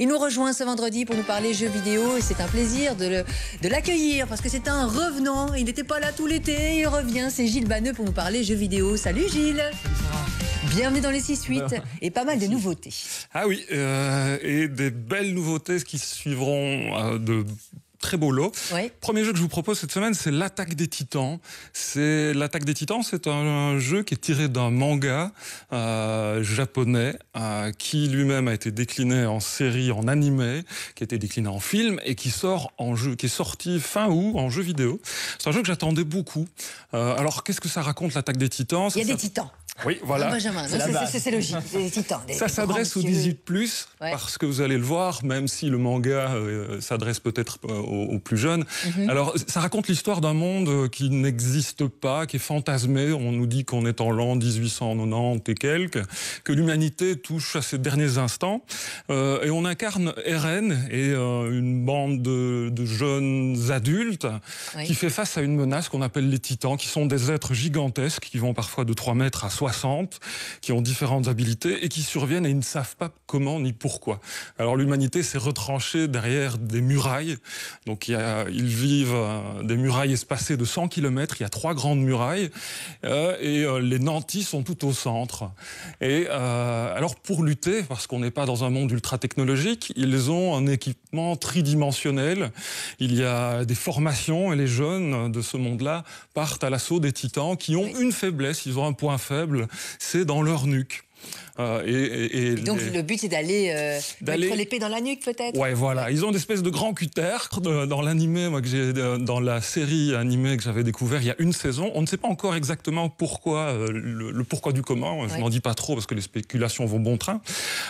Il nous rejoint ce vendredi pour nous parler jeux vidéo et c'est un plaisir de l'accueillir parce que c'est un revenant. Il n'était pas là tout l'été, il revient. C'est Gilles Banneux pour nous parler jeux vidéo. Salut Gilles Bienvenue dans les 6 suites bah, et pas mal de nouveautés. Ah oui, euh, et des belles nouveautés qui suivront euh, de très beau lot. Oui. Premier jeu que je vous propose cette semaine, c'est L'attaque des titans. C'est L'attaque des titans, c'est un, jeu qui est tiré d'un manga euh, japonais euh, qui lui-même a été décliné en série, en animé, qui a été décliné en film et qui sort en jeu, qui est sorti fin août en jeu vidéo. C'est un jeu que j'attendais beaucoup. Euh, alors qu'est-ce que ça raconte L'attaque des titans Il y a des titans. Oui, voilà. Ah, c'est logique, titans. ça s'adresse aux 18 plus parce que vous allez le voir, même si le manga euh, s'adresse peut-être euh, aux, plus jeunes. Mhm. Alors, ça raconte l'histoire d'un monde euh, qui n'existe pas, qui est fantasmé. On nous dit qu'on est en l'an 1890 et quelques, que l'humanité touche à ses derniers instants, et on incarne Eren et une bande de, jeunes adultes qui fait face à une menace qu'on appelle les titans, qui sont des êtres gigantesques qui vont parfois de 3 mètres à 60 qui ont différentes habilités et qui surviennent et ils ne savent pas comment ni pourquoi. Alors l'humanité s'est retranchée derrière des murailles. Donc il ils vivent euh, des murailles espacées de 100 km. Il y a trois grandes murailles euh, et euh, les nantis sont tout au centre. Et alors pour lutter, parce qu'on n'est pas dans un monde ultra technologique, ils ont un équipement tridimensionnel. Il y a des formations et les jeunes de ce monde-là partent à l'assaut des titans qui ont une faiblesse, ils ont un point faible, c'est dans leur nuque. Ah, et, donc le but c'est euh, d'aller mettre l'épée dans la nuque peut-être. Ouais voilà, ils ont une espèce de grand cutter euh, dans l'animé, moi que j'ai euh, dans la série animée que j'avais découvert il y a une saison. On ne sait pas encore exactement pourquoi le, pourquoi du comment. Je n'en dis pas trop parce que les spéculations vont bon train.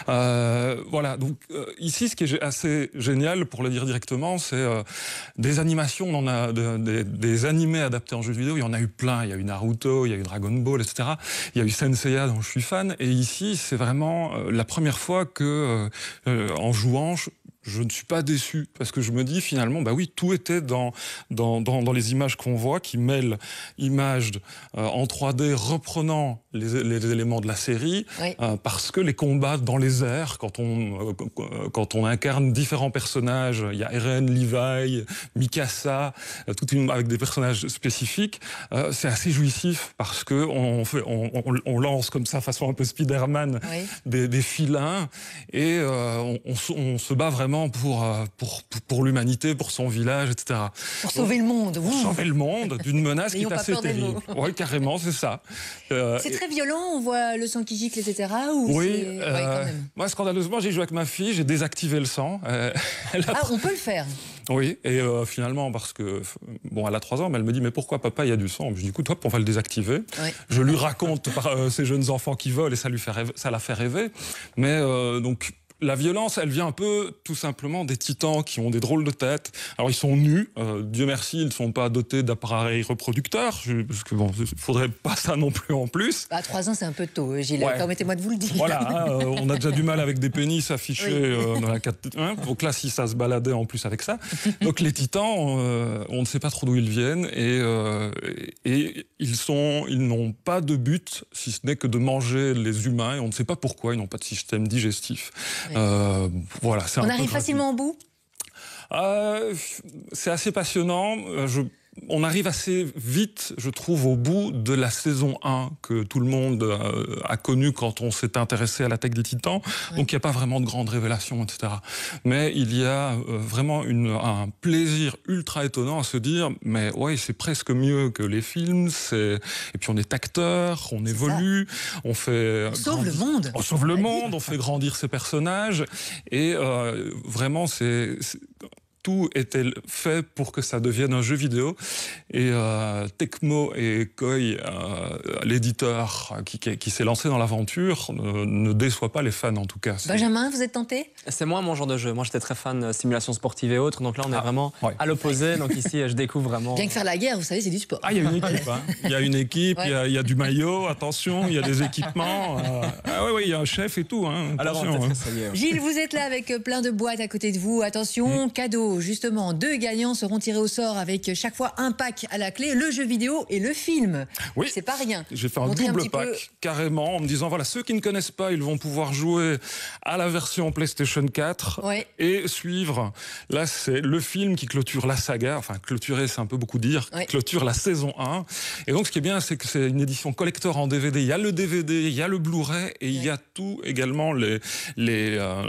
voilà donc ici ce qui est assez génial pour le dire directement, c'est des animations. On en a des animés adaptés en jeux vidéo. Il y en a eu plein. Il y a eu Naruto, il y a eu Dragon Ball, etc. Il y a eu Senseiya dont je suis fan. Et ici c'est vraiment euh, la première fois que, euh, euh, en jouant, je ne suis pas déçu parce que je me dis finalement, bah oui, tout était dans, dans, dans, les images qu'on voit qui mêlent images euh, en 3D reprenant les, éléments de la série euh, parce que les combats dans les airs, quand on, euh, quand on incarne différents personnages, il y a Eren, Levi, Mikasa, une, avec des personnages spécifiques, c'est assez jouissif parce que on, on, lance comme ça façon un peu Spider-Man des, filins et on se bat vraiment euh, pour, pour, pour l'humanité, pour son village, etc. Pour sauver le monde. Pour sauver le monde d'une menace qui est assez terrible. Oui, carrément, c'est ça. Euh, c'est très violent, on voit le sang qui gicle, etc. Ou oui, euh, quand même. moi, scandaleusement, j'ai joué avec ma fille, j'ai désactivé le sang. ah, on peut le faire oui, et finalement, parce que, bon, elle a 3 ans, mais elle me dit, mais pourquoi papa, il y a du sang Je dis, écoute, hop, on va le désactiver. Je lui raconte par ces jeunes enfants qui volent et ça, lui fait ça la fait rêver. Mais donc, la violence, elle vient un peu tout simplement des titans qui ont des drôles de têtes. Alors ils sont nus, euh, Dieu merci, ils ne sont pas dotés d'appareils reproducteurs, parce que bon, faudrait pas ça non plus en plus. Bah, à trois 3 ans, c'est un peu tôt, euh, Gilles, ouais. permettez-moi de vous le dire. Voilà, hein, euh, on a déjà du mal avec des pénis affichés dans la 4... donc hein, là, si ça se baladait en plus avec ça. Donc les titans, on ne sait pas trop d'où ils viennent, et, ils ils n'ont pas de but, si ce n'est que de manger les humains, et on ne sait pas pourquoi, ils n'ont pas de système digestif. Euh, voilà, On un arrive facilement au bout euh, c'est assez passionnant. Euh, je on arrive assez vite, je trouve, au bout de la saison 1 que tout le monde euh, a, connu connue quand on s'est intéressé à l'attaque des titans. Donc il n'y a pas vraiment de grandes révélations, etc. Mais il y a euh, vraiment un plaisir ultra étonnant à se dire, mais ouais, c'est presque mieux que les films. Et puis on est acteur, on évolue, on fait... On sauve le monde. On sauve le monde, on fait grandir ses personnages. Et euh, vraiment, c'est tout était fait pour que ça devienne un jeu vidéo. Et euh, Tecmo et Koi, euh, l'éditeur euh, qui, s'est lancé dans l'aventure, ne, déçoit pas les fans en tout cas. Benjamin, vous êtes tenté C'est moi mon genre de jeu. Moi j'étais très fan de simulation sportive et autres, donc là on est ah, vraiment à l'opposé. Donc ici je découvre vraiment. Bien que faire la guerre, vous savez, c'est du sport. Ah, il y a une équipe. Hein. Il y a une équipe, il, y a, du maillot, attention, il y a des équipements. Ah oui, oui, il y a un chef et tout. Hein. hein. Gilles, vous êtes là avec plein de boîtes à côté de vous. Attention, mm. cadeau Justement, deux gagnants seront tirés au sort avec chaque fois un pack à la clé, le jeu vidéo et le film. Oui. C'est pas rien. j'ai fait un double pack, carrément, en me disant, voilà, ceux qui ne connaissent pas, ils vont pouvoir jouer à la version PlayStation 4 et suivre. Là, c'est le film qui clôture la saga. Enfin, clôturer, c'est un peu beaucoup dire. Clôture la saison 1. Et donc, ce qui est bien, c'est que c'est une édition collector en DVD. Il y a le DVD, il y a le Blu-ray et il y a tout également les, les, euh,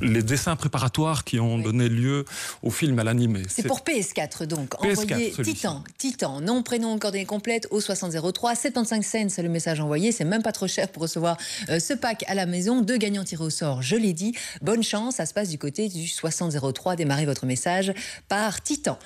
les dessins préparatoires qui ont donné lieu au film, à l'animé. C'est pour PS4 donc. envoyez Titan, Titan, nom, prénom, coordonnées complètes au 6003, 75 cents, c'est le message envoyé. C'est même pas trop cher pour recevoir euh, ce pack à la maison. Deux gagnants tirés au sort, je l'ai dit. Bonne chance, ça se passe du côté du 6003. Démarrez votre message par Titan.